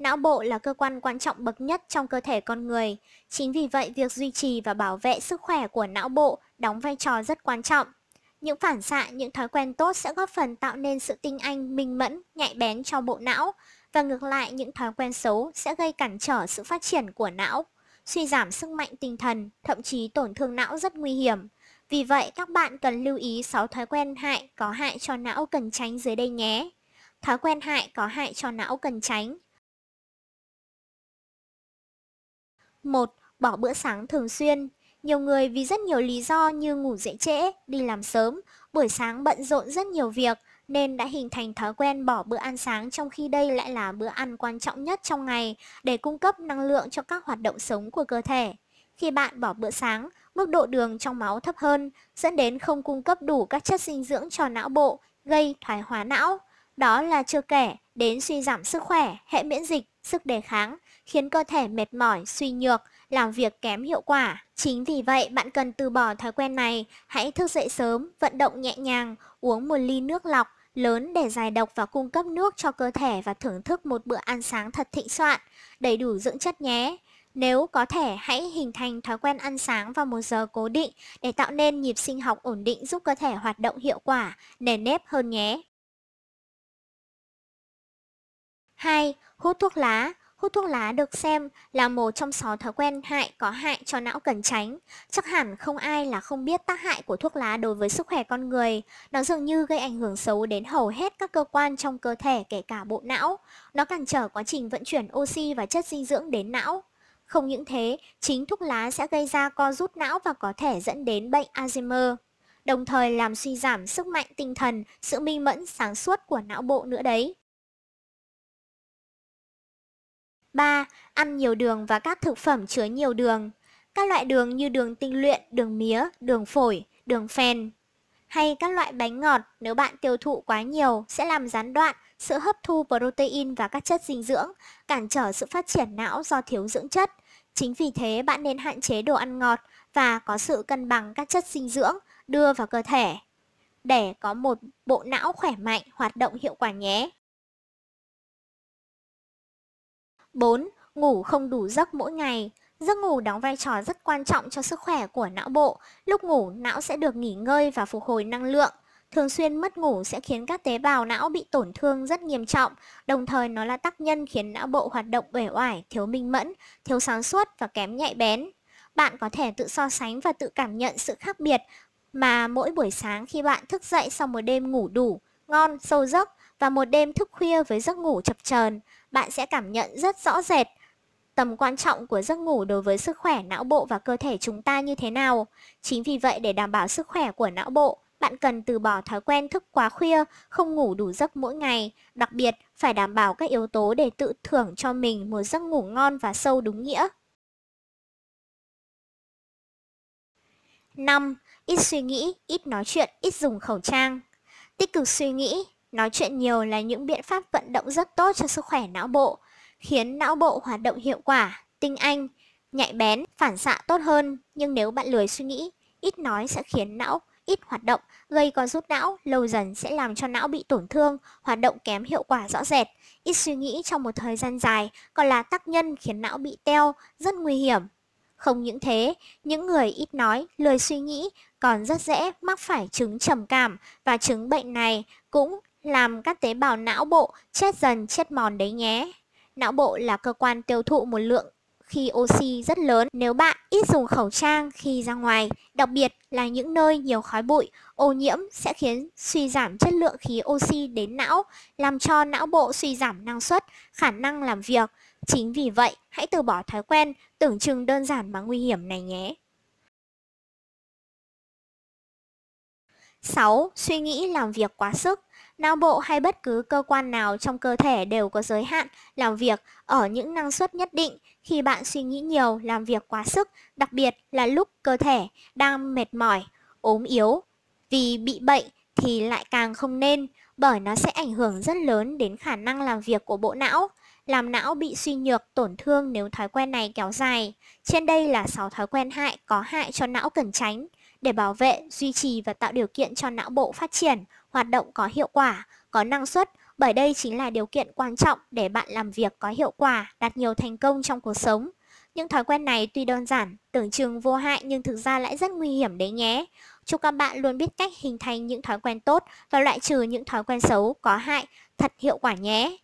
Não bộ là cơ quan quan trọng bậc nhất trong cơ thể con người. Chính vì vậy, việc duy trì và bảo vệ sức khỏe của não bộ đóng vai trò rất quan trọng. Những phản xạ, những thói quen tốt sẽ góp phần tạo nên sự tinh anh, minh mẫn, nhạy bén cho bộ não. Và ngược lại, những thói quen xấu sẽ gây cản trở sự phát triển của não, suy giảm sức mạnh tinh thần, thậm chí tổn thương não rất nguy hiểm. Vì vậy, các bạn cần lưu ý 6 thói quen hại có hại cho não cần tránh dưới đây nhé. Thói quen hại có hại cho não cần tránh. 1. Bỏ bữa sáng thường xuyên Nhiều người vì rất nhiều lý do như ngủ dậy trễ, đi làm sớm, buổi sáng bận rộn rất nhiều việc nên đã hình thành thói quen bỏ bữa ăn sáng trong khi đây lại là bữa ăn quan trọng nhất trong ngày để cung cấp năng lượng cho các hoạt động sống của cơ thể. Khi bạn bỏ bữa sáng, mức độ đường trong máu thấp hơn, dẫn đến không cung cấp đủ các chất dinh dưỡng cho não bộ, gây thoái hóa não. Đó là chưa kể đến suy giảm sức khỏe, hệ miễn dịch, sức đề kháng, khiến cơ thể mệt mỏi, suy nhược, làm việc kém hiệu quả. Chính vì vậy bạn cần từ bỏ thói quen này, hãy thức dậy sớm, vận động nhẹ nhàng, uống một ly nước lọc lớn để giải độc và cung cấp nước cho cơ thể và thưởng thức một bữa ăn sáng thật thịnh soạn, đầy đủ dưỡng chất nhé. Nếu có thể, hãy hình thành thói quen ăn sáng vào một giờ cố định để tạo nên nhịp sinh học ổn định giúp cơ thể hoạt động hiệu quả, nền nếp hơn nhé. 2. Hút thuốc lá Hút thuốc lá được xem là một trong 6 thói quen hại có hại cho não cần tránh. Chắc hẳn không ai là không biết tác hại của thuốc lá đối với sức khỏe con người. Nó dường như gây ảnh hưởng xấu đến hầu hết các cơ quan trong cơ thể kể cả bộ não. Nó cản trở quá trình vận chuyển oxy và chất dinh dưỡng đến não. Không những thế, chính thuốc lá sẽ gây ra co rút não và có thể dẫn đến bệnh Alzheimer, đồng thời làm suy giảm sức mạnh tinh thần, sự minh mẫn sáng suốt của não bộ nữa đấy. 3. Ăn nhiều đường và các thực phẩm chứa nhiều đường. Các loại đường như đường tinh luyện, đường mía, đường phổi, đường phèn. Hay các loại bánh ngọt nếu bạn tiêu thụ quá nhiều sẽ làm gián đoạn sự hấp thu protein và các chất dinh dưỡng, cản trở sự phát triển não do thiếu dưỡng chất. Chính vì thế bạn nên hạn chế đồ ăn ngọt và có sự cân bằng các chất dinh dưỡng đưa vào cơ thể để có một bộ não khỏe mạnh hoạt động hiệu quả nhé. 4. Ngủ không đủ giấc mỗi ngày Giấc ngủ đóng vai trò rất quan trọng cho sức khỏe của não bộ. Lúc ngủ, não sẽ được nghỉ ngơi và phục hồi năng lượng. Thường xuyên mất ngủ sẽ khiến các tế bào não bị tổn thương rất nghiêm trọng, đồng thời nó là tác nhân khiến não bộ hoạt động uể oải, thiếu minh mẫn, thiếu sáng suốt và kém nhạy bén. Bạn có thể tự so sánh và tự cảm nhận sự khác biệt mà mỗi buổi sáng khi bạn thức dậy sau một đêm ngủ đủ, ngon, sâu giấc, và một đêm thức khuya với giấc ngủ chập chờn, bạn sẽ cảm nhận rất rõ rệt tầm quan trọng của giấc ngủ đối với sức khỏe não bộ và cơ thể chúng ta như thế nào. Chính vì vậy để đảm bảo sức khỏe của não bộ, bạn cần từ bỏ thói quen thức quá khuya, không ngủ đủ giấc mỗi ngày. Đặc biệt, phải đảm bảo các yếu tố để tự thưởng cho mình một giấc ngủ ngon và sâu đúng nghĩa. 5. Ít suy nghĩ, ít nói chuyện, ít dùng khẩu trang. Tích cực suy nghĩ, Nói chuyện nhiều là những biện pháp vận động rất tốt cho sức khỏe não bộ, khiến não bộ hoạt động hiệu quả, tinh anh, nhạy bén, phản xạ tốt hơn. Nhưng nếu bạn lười suy nghĩ, ít nói sẽ khiến não ít hoạt động, gây co rút não, lâu dần sẽ làm cho não bị tổn thương, hoạt động kém hiệu quả rõ rệt. Ít suy nghĩ trong một thời gian dài còn là tác nhân khiến não bị teo, rất nguy hiểm. Không những thế, những người ít nói, lười suy nghĩ còn rất dễ mắc phải chứng trầm cảm và chứng bệnh này cũng làm các tế bào não bộ chết dần chết mòn đấy nhé. Não bộ là cơ quan tiêu thụ một lượng khi oxy rất lớn nếu bạn ít dùng khẩu trang khi ra ngoài, đặc biệt là những nơi nhiều khói bụi, ô nhiễm sẽ khiến suy giảm chất lượng khí oxy đến não, làm cho não bộ suy giảm năng suất, khả năng làm việc. Chính vì vậy, hãy từ bỏ thói quen tưởng chừng đơn giản mà nguy hiểm này nhé. 6. Suy nghĩ làm việc quá sức Não bộ hay bất cứ cơ quan nào trong cơ thể đều có giới hạn làm việc ở những năng suất nhất định khi bạn suy nghĩ nhiều, làm việc quá sức, đặc biệt là lúc cơ thể đang mệt mỏi, ốm yếu. Vì bị bệnh thì lại càng không nên bởi nó sẽ ảnh hưởng rất lớn đến khả năng làm việc của bộ não, làm não bị suy nhược, tổn thương nếu thói quen này kéo dài. Trên đây là 6 thói quen hại có hại cho não cần tránh để bảo vệ, duy trì và tạo điều kiện cho não bộ phát triển, hoạt động có hiệu quả, có năng suất, bởi đây chính là điều kiện quan trọng để bạn làm việc có hiệu quả, đạt nhiều thành công trong cuộc sống. Những thói quen này tuy đơn giản, tưởng chừng vô hại nhưng thực ra lại rất nguy hiểm đấy nhé. Chúc các bạn luôn biết cách hình thành những thói quen tốt và loại trừ những thói quen xấu có hại thật hiệu quả nhé.